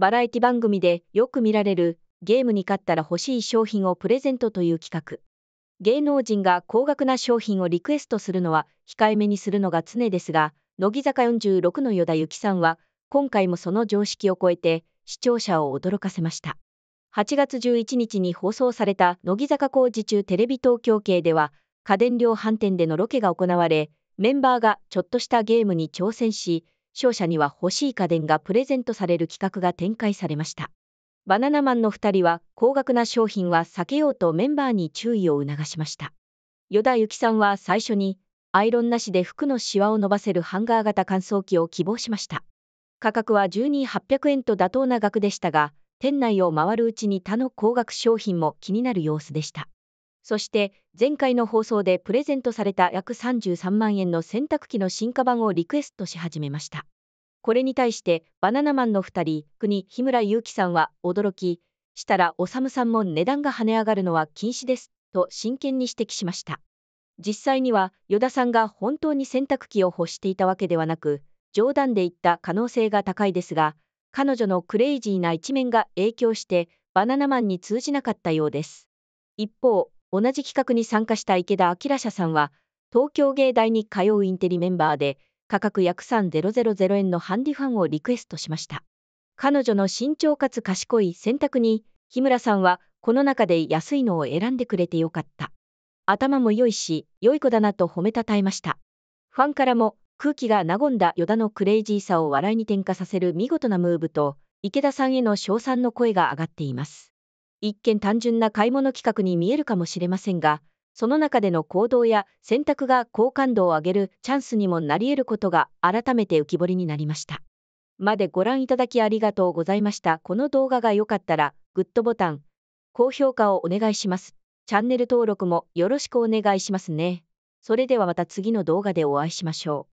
バラエティ番組でよく見られるゲームに勝ったら欲しい商品をプレゼントという企画。芸能人が高額な商品をリクエストするのは控えめにするのが常ですが、乃木坂46の与田由紀さんは、今回もその常識を超えて視聴者を驚かせました。8月11日に放送された乃木坂工事中テレビ東京系では、家電量販店でのロケが行われ、メンバーがちょっとしたゲームに挑戦し、勝者には欲しい家電がプレゼントされる企画が展開されました。バナナマンの2人は高額な商品は避けようとメンバーに注意を促しました。与田由紀さんは最初にアイロンなしで服のシワを伸ばせるハンガー型乾燥機を希望しました。価格は12800円と妥当な額でしたが、店内を回るうちに他の高額商品も気になる様子でした。そして前回の放送でプレゼントされた約33万円の洗濯機の進化版をリクエストし始めました。これに対してバナナマンの2人、国日村祐希さんは驚き、したらおさむさんも値段が跳ね上がるのは禁止です、と真剣に指摘しました。実際には依田さんが本当に洗濯機を欲していたわけではなく、冗談で言った可能性が高いですが、彼女のクレイジーな一面が影響してバナナマンに通じなかったようです。一方、同じ企画に参加した池田明社さんは、東京芸大に通うインテリメンバーで、価格約3000円のハンディファンをリクエストしました。彼女の慎重かつ賢い選択に、日村さんは、この中で安いのを選んでくれてよかった。頭も良いし、良い子だなと褒めたたえました。ファンからも、空気が和んだ与田のクレイジーさを笑いに転化させる見事なムーブと、池田さんへの称賛の声が上がっています。一見単純な買い物企画に見えるかもしれませんが、その中での行動や選択が好感度を上げるチャンスにもなり得ることが改めて浮き彫りになりました。までご覧いただきありがとうございました。この動画が良かったら、グッドボタン、高評価をお願いします。チャンネル登録もよろしくお願いしますね。それではまた次の動画でお会いしましょう。